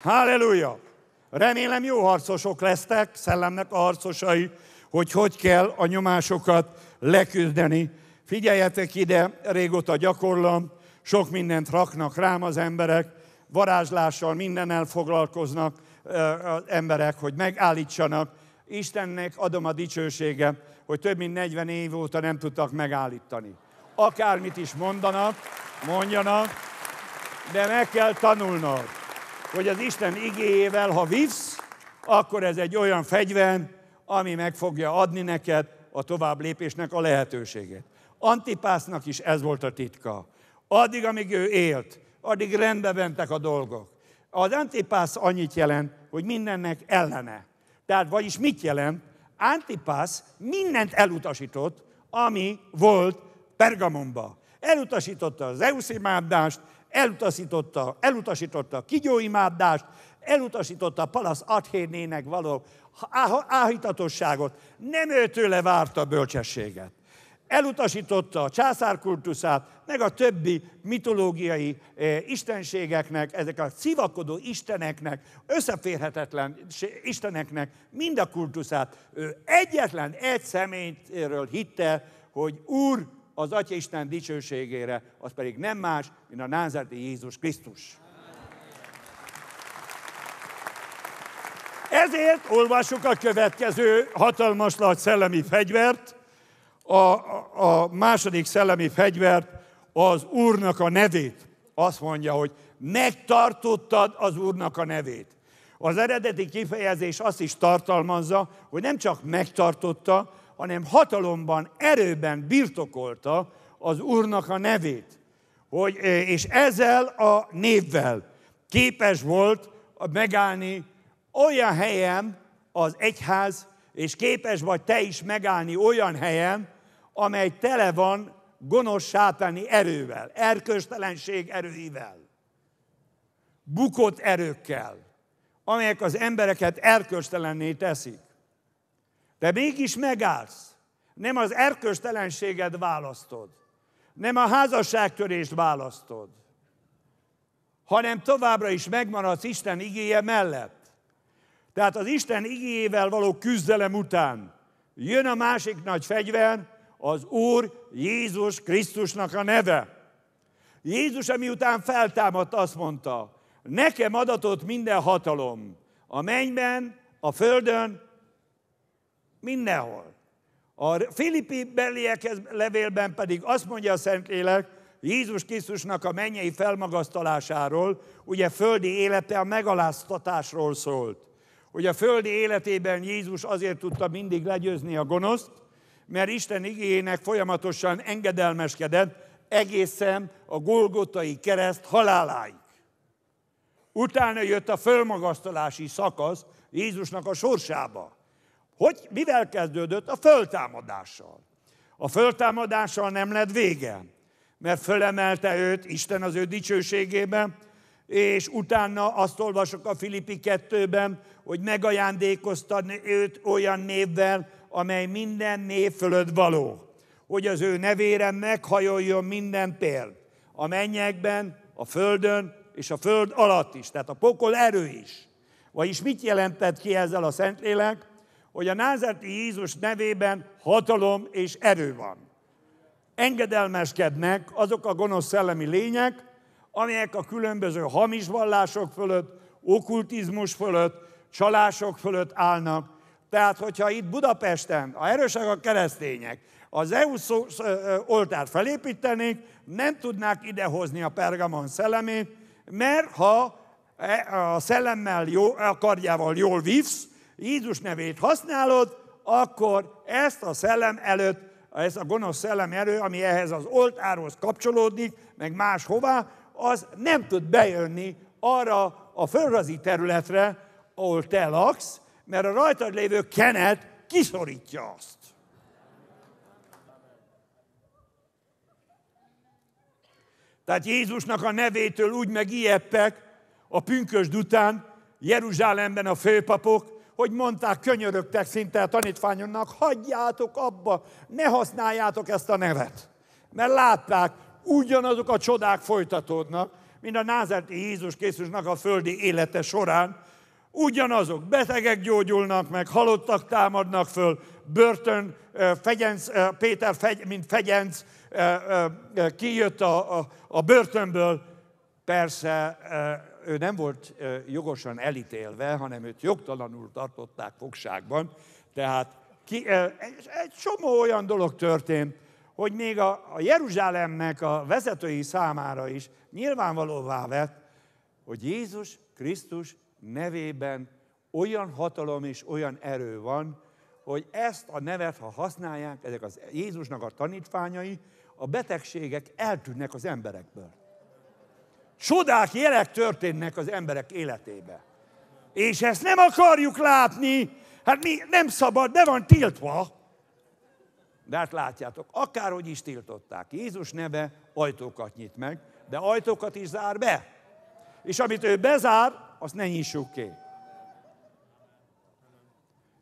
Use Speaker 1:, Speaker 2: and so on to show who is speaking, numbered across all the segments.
Speaker 1: Halleluja! Remélem jó harcosok lesztek, szellemnek a harcosai, hogy hogy kell a nyomásokat leküzdeni. Figyeljetek ide, régóta gyakorlom, sok mindent raknak rám az emberek, varázslással minden foglalkoznak az emberek, hogy megállítsanak. Istennek adom a dicsőségem, hogy több mint 40 év óta nem tudtak megállítani. Akármit is mondanak, mondjanak, de meg kell tanulnod hogy az Isten igéjével, ha vívsz, akkor ez egy olyan fegyver, ami meg fogja adni neked a tovább lépésnek a lehetőségét. Antipásznak is ez volt a titka. Addig, amíg ő élt, addig rendbe mentek a dolgok. Az antipász annyit jelent, hogy mindennek ellene. Tehát vagyis mit jelent? Antipász mindent elutasított, ami volt Pergamonba. Elutasította az Zeus elutasította, elutasította a kigyóimádást, elutasította a palasz adhérnének való áhítatosságot, nem őtőle várta a bölcsességet. Elutasította a császárkultuszát, meg a többi mitológiai e, istenségeknek, ezek a civakodó isteneknek, összeférhetetlen isteneknek mind a kultuszát. Ő egyetlen egy személyről hitte, hogy Úr az Atya Isten dicsőségére, az pedig nem más, mint a názárti Jézus Krisztus. Ezért olvassuk a következő hatalmas nagy szellemi fegyvert, a, a, a második szellemi fegyvert, az Úrnak a nevét. Azt mondja, hogy megtartottad az Úrnak a nevét. Az eredeti kifejezés azt is tartalmazza, hogy nem csak megtartotta, hanem hatalomban, erőben birtokolta az Úrnak a nevét. Hogy, és ezzel a névvel képes volt megállni olyan helyen az egyház, és képes vagy te is megállni olyan helyen, amely tele van gonosz sátáni erővel, erköstelenség erőivel, bukott erőkkel, amelyek az embereket erköstelenné teszik. De mégis megállsz. Nem az erköstelenséged választod. Nem a házasságtörést választod. Hanem továbbra is megmaradsz Isten igéje mellett. Tehát az Isten igéjével való küzdelem után jön a másik nagy fegyver, az Úr Jézus Krisztusnak a neve. Jézus, ami után feltámadt, azt mondta, nekem adatot minden hatalom, a mennyben, a földön Mindenhol. A Filippi beliekhez levélben pedig azt mondja a Szentlélek, Jézus Krisztusnak a mennyei felmagasztalásáról, ugye földi élete a megaláztatásról szólt. Ugye a földi életében Jézus azért tudta mindig legyőzni a gonoszt, mert Isten igényének folyamatosan engedelmeskedett egészen a Golgotai kereszt haláláig. Utána jött a fölmagasztalási szakasz Jézusnak a sorsába. Hogy, mivel kezdődött? A föltámadással. A föltámadással nem lett vége, mert fölemelte őt Isten az ő dicsőségében, és utána azt olvasok a Filippi 2-ben, hogy megajándékoztad őt olyan névvel, amely minden név fölött való, hogy az ő nevére meghajoljon minden péld, a mennyekben, a földön és a föld alatt is, tehát a pokol erő is. Vagyis mit jelentett ki ezzel a Szentlélek? hogy a názárti Jézus nevében hatalom és erő van. Engedelmeskednek azok a gonosz szellemi lények, amelyek a különböző hamis vallások fölött, okkultizmus fölött, csalások fölött állnak. Tehát, hogyha itt Budapesten, a erősek a keresztények, az EU oltárt felépítenék, nem tudnák idehozni a Pergamon szellemét, mert ha e, a szellemmel, jó, a kardjával jól vívsz, Jézus nevét használod, akkor ezt a szellem előtt, ez a gonosz szellem erő, ami ehhez az oltárhoz kapcsolódik, meg máshová, az nem tud bejönni arra a földrajzi területre, ahol te laksz, mert a rajtad lévő kenet kiszorítja azt. Tehát Jézusnak a nevétől úgy megijedtek a pünkösd után Jeruzsálemben a főpapok, hogy mondták, könyörögtek szinte a tanítványonnak, hagyjátok abba, ne használjátok ezt a nevet. Mert látták, ugyanazok a csodák folytatódnak, mint a názerti Jézus Krisztusnak a földi élete során. Ugyanazok, betegek gyógyulnak meg, halottak támadnak föl, börtön, fegyenc, Péter, fegy, mint fegyenc, kijött a, a, a börtönből, persze ő nem volt jogosan elítélve, hanem őt jogtalanul tartották fogságban. Tehát ki, egy csomó olyan dolog történt, hogy még a, a Jeruzsálemnek a vezetői számára is nyilvánvalóvá vett, hogy Jézus Krisztus nevében olyan hatalom és olyan erő van, hogy ezt a nevet, ha használják, ezek az Jézusnak a tanítványai, a betegségek eltűnnek az emberekből. Csodák, jelek történnek az emberek életébe. És ezt nem akarjuk látni, hát mi nem szabad, de van tiltva. De hát látjátok, akárhogy is tiltották, Jézus neve ajtókat nyit meg, de ajtókat is zár be. És amit ő bezár, azt ne nyissuk ki.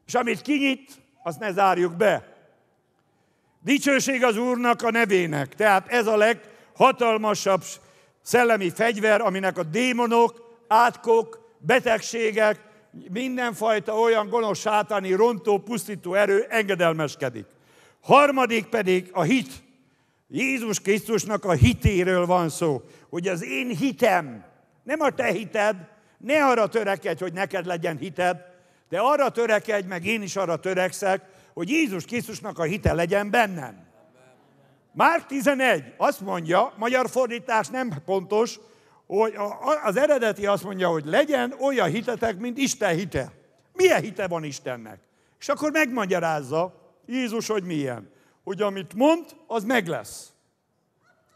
Speaker 1: És amit kinyit, azt ne zárjuk be. Dicsőség az Úrnak a nevének. Tehát ez a leghatalmasabb szellemi fegyver, aminek a démonok, átkok, betegségek, mindenfajta olyan gonosz sátáni rontó, pusztító erő engedelmeskedik. Harmadik pedig a hit. Jézus Krisztusnak a hitéről van szó, hogy az én hitem, nem a te hited, ne arra törekedj, hogy neked legyen hited, de arra törekedj, meg én is arra törekszek, hogy Jézus Krisztusnak a hite legyen bennem. Már 11 azt mondja, magyar fordítás nem pontos, hogy az eredeti azt mondja, hogy legyen olyan hitetek, mint Isten hite. Milyen hite van Istennek? És akkor megmagyarázza Jézus, hogy milyen. Hogy amit mond, az meg lesz.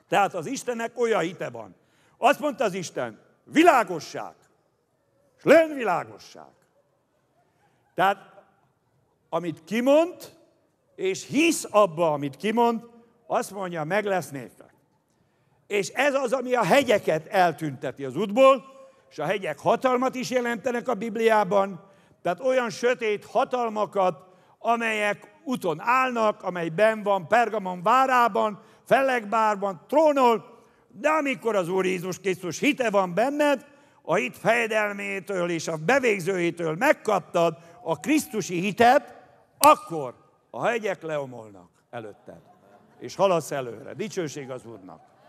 Speaker 1: Tehát az Istennek olyan hite van. Azt mondta az Isten, világosság. És lenn világosság. Tehát, amit kimond, és hisz abba, amit kimond, azt mondja, meg lesz névtek. És ez az, ami a hegyeket eltünteti az útból, és a hegyek hatalmat is jelentenek a Bibliában, tehát olyan sötét hatalmakat, amelyek uton állnak, amely ben van Pergamon várában, Fellegbárban, trónol, de amikor az Úr Jézus Krisztus hite van benned, a hit fejedelmétől és a bevégzőjétől megkaptad a Krisztusi hitet, akkor a hegyek leomolnak előtted és haladsz előre. Dicsőség az Úrnak!